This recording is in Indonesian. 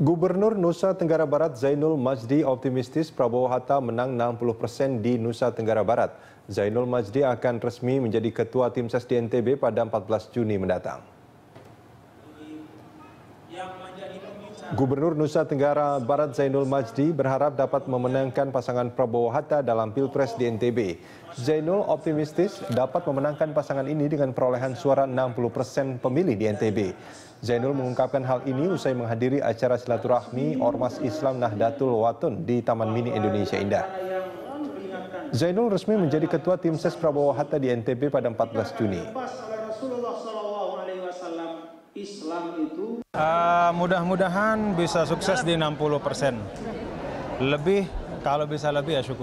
Gubernur Nusa Tenggara Barat Zainul Majdi optimistis Prabowo Hatta menang 60 persen di Nusa Tenggara Barat. Zainul Majdi akan resmi menjadi ketua tim ses di NTB pada 14 Juni mendatang. Gubernur Nusa Tenggara Barat Zainul Majdi berharap dapat memenangkan pasangan Prabowo Hatta dalam Pilpres di NTB. Zainul optimistis dapat memenangkan pasangan ini dengan perolehan suara 60 persen pemilih di NTB. Zainul mengungkapkan hal ini usai menghadiri acara silaturahmi Ormas Islam Nahdlatul Watun di Taman Mini Indonesia Indah. Zainul resmi menjadi ketua tim ses Prabowo Hatta di NTB pada 14 Juni. Rasulullah Shallallahu Alaihi Wasallam Islam itu? Uh, mudah-mudahan bisa sukses di 60 persen. Lebih kalau bisa lebih ya syukur.